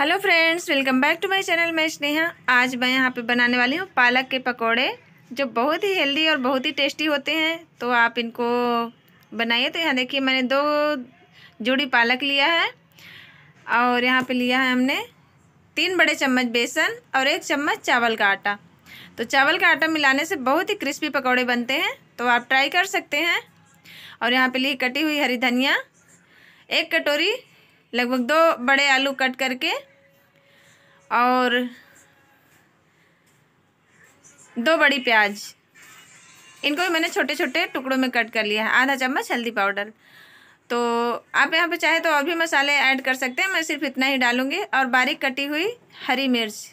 hello friends welcome back to my channel मैं स्नेहा आज मैं यहाँ पे बनाने वाली हूँ पालक के पकोड़े जो बहुत ही हेल्दी और बहुत ही टेस्टी होते हैं तो आप इनको बनाइए तो यहाँ देखिए मैंने दो जोड़ी पालक लिया है और यहाँ पे लिया है हमने तीन बड़े चम्मच बेसन और एक चम्मच चावल का आटा तो चावल का आटा मिलाने से बहुत ही क्रिस्पी पकौड़े बनते हैं तो आप ट्राई कर सकते हैं और यहाँ पर ली कटी हुई हरी धनिया एक कटोरी लगभग दो बड़े आलू कट करके और दो बड़ी प्याज इनको भी मैंने छोटे छोटे टुकड़ों में कट कर लिया है आधा चम्मच हल्दी पाउडर तो आप यहाँ पे चाहे तो और भी मसाले ऐड कर सकते हैं मैं सिर्फ इतना ही डालूँगी और बारीक कटी हुई हरी मिर्च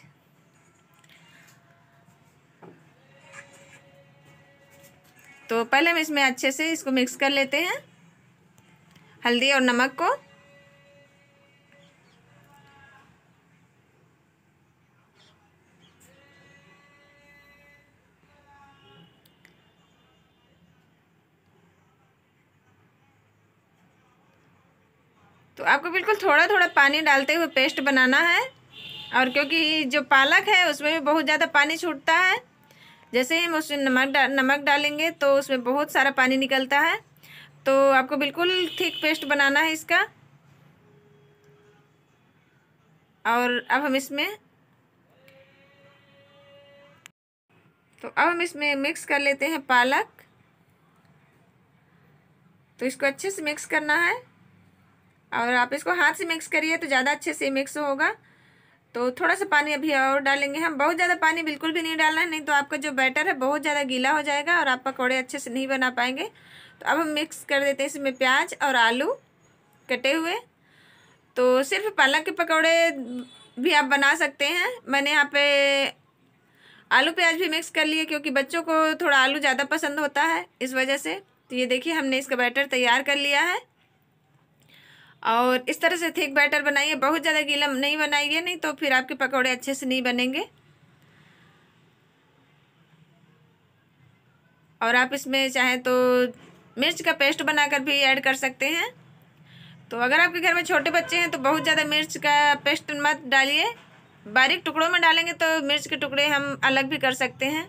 तो पहले हम इसमें अच्छे से इसको मिक्स कर लेते हैं हल्दी और नमक को तो आपको बिल्कुल थोड़ा थोड़ा पानी डालते हुए पेस्ट बनाना है और क्योंकि जो पालक है उसमें भी बहुत ज़्यादा पानी छूटता है जैसे ही हम उसमें नमक डा, नमक डालेंगे तो उसमें बहुत सारा पानी निकलता है तो आपको बिल्कुल थिक पेस्ट बनाना है इसका और अब हम इसमें तो अब हम इसमें मिक्स कर लेते हैं पालक तो इसको अच्छे से मिक्स करना है और आप इसको हाथ से मिक्स करिए तो ज़्यादा अच्छे से मिक्स होगा तो थोड़ा सा पानी अभी और डालेंगे हम बहुत ज़्यादा पानी बिल्कुल भी नहीं डालना है नहीं तो आपका जो बैटर है बहुत ज़्यादा गीला हो जाएगा और आप पकौड़े अच्छे से नहीं बना पाएंगे तो अब हम मिक्स कर देते हैं इसमें प्याज और आलू कटे हुए तो सिर्फ पालक के पकौड़े भी आप बना सकते हैं मैंने यहाँ पे आलू प्याज भी मिक्स कर लिए क्योंकि बच्चों को थोड़ा आलू ज़्यादा पसंद होता है इस वजह से तो ये देखिए हमने इसका बैटर तैयार कर लिया है और इस तरह से थिक बैटर बनाइए बहुत ज़्यादा गीला नहीं बनाइए नहीं तो फिर आपके पकौड़े अच्छे से नहीं बनेंगे और आप इसमें चाहें तो मिर्च का पेस्ट बनाकर भी ऐड कर सकते हैं तो अगर आपके घर में छोटे बच्चे हैं तो बहुत ज़्यादा मिर्च का पेस्ट मत डालिए बारीक टुकड़ों में डालेंगे तो मिर्च के टुकड़े हम अलग भी कर सकते हैं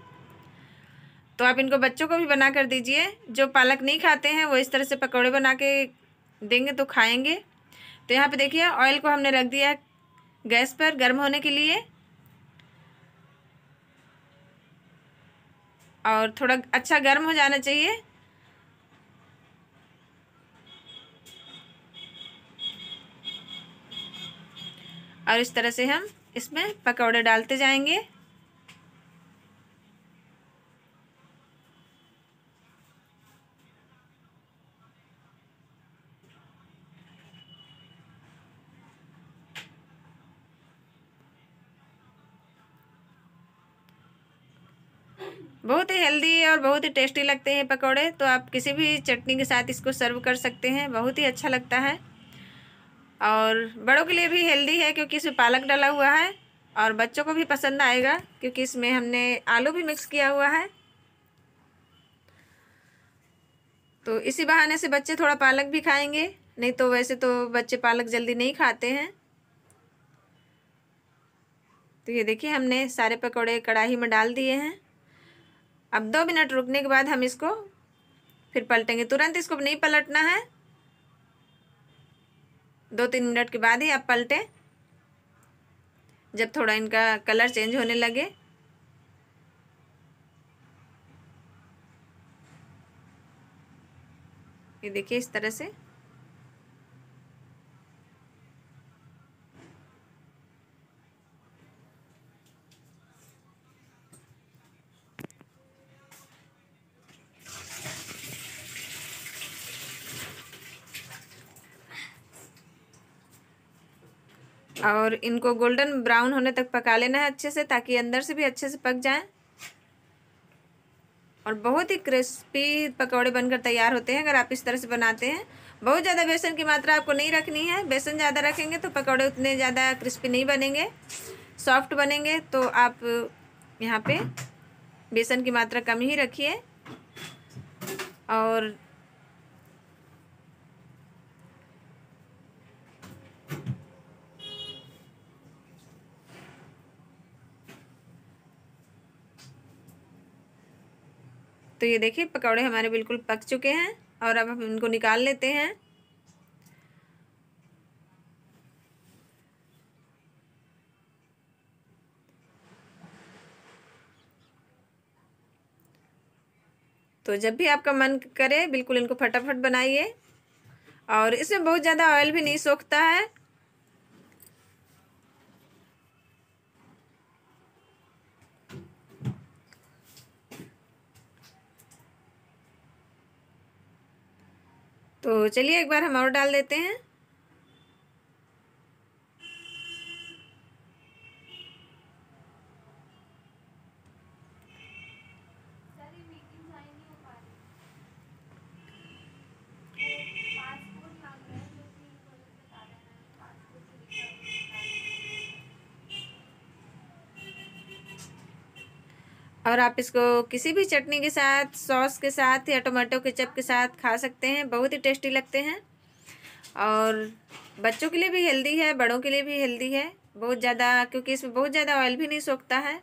तो आप इनको बच्चों को भी बना कर दीजिए जो पालक नहीं खाते हैं वो इस तरह से पकौड़े बना के देंगे तो खाएंगे तो यहाँ पे देखिए ऑयल को हमने रख दिया गैस पर गर्म होने के लिए और थोड़ा अच्छा गर्म हो जाना चाहिए और इस तरह से हम इसमें पकौड़े डालते जाएंगे बहुत ही हेल्दी और बहुत ही टेस्टी लगते हैं पकौड़े तो आप किसी भी चटनी के साथ इसको सर्व कर सकते हैं बहुत ही अच्छा लगता है और बड़ों के लिए भी हेल्दी है क्योंकि इसमें पालक डाला हुआ है और बच्चों को भी पसंद आएगा क्योंकि इसमें हमने आलू भी मिक्स किया हुआ है तो इसी बहाने से बच्चे थोड़ा पालक भी खाएंगे नहीं तो वैसे तो बच्चे पालक जल्दी नहीं खाते हैं तो ये देखिए हमने सारे पकौड़े कढ़ाई में डाल दिए हैं अब दो मिनट रुकने के बाद हम इसको फिर पलटेंगे तुरंत इसको नहीं पलटना है दो तीन मिनट के बाद ही आप पलटें जब थोड़ा इनका कलर चेंज होने लगे ये देखिए इस तरह से और इनको गोल्डन ब्राउन होने तक पका लेना है अच्छे से ताकि अंदर से भी अच्छे से पक जाए और बहुत ही क्रिस्पी पकौड़े बनकर तैयार होते हैं अगर आप इस तरह से बनाते हैं बहुत ज़्यादा बेसन की मात्रा आपको नहीं रखनी है बेसन ज़्यादा रखेंगे तो पकौड़े उतने ज़्यादा क्रिस्पी नहीं बनेंगे सॉफ्ट बनेंगे तो आप यहाँ पे बेसन की मात्रा कम ही रखिए और तो ये देखिए पकौड़े हमारे बिल्कुल पक चुके हैं और अब हम इनको निकाल लेते हैं तो जब भी आपका मन करे बिल्कुल इनको फटाफट बनाइए और इसमें बहुत ज़्यादा ऑयल भी नहीं सोखता है तो चलिए एक बार हम और डाल देते हैं और आप इसको किसी भी चटनी के साथ सॉस के साथ या टोमेटो केचप के साथ खा सकते हैं बहुत ही टेस्टी लगते हैं और बच्चों के लिए भी हेल्दी है बड़ों के लिए भी हेल्दी है बहुत ज़्यादा क्योंकि इसमें बहुत ज़्यादा ऑयल भी नहीं सोखता है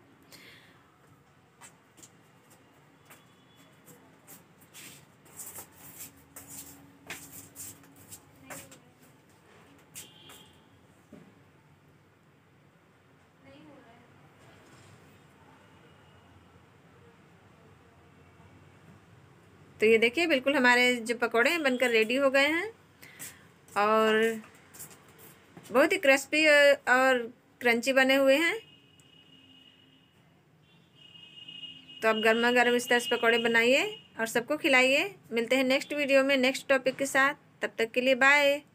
तो ये देखिए बिल्कुल हमारे जो पकौड़े हैं बनकर रेडी हो गए हैं और बहुत ही क्रिस्पी और क्रंची बने हुए हैं तो आप गर्मा गर्म इस तरह से पकौड़े बनाइए और सबको खिलाइए मिलते हैं नेक्स्ट वीडियो में नेक्स्ट टॉपिक के साथ तब तक के लिए बाय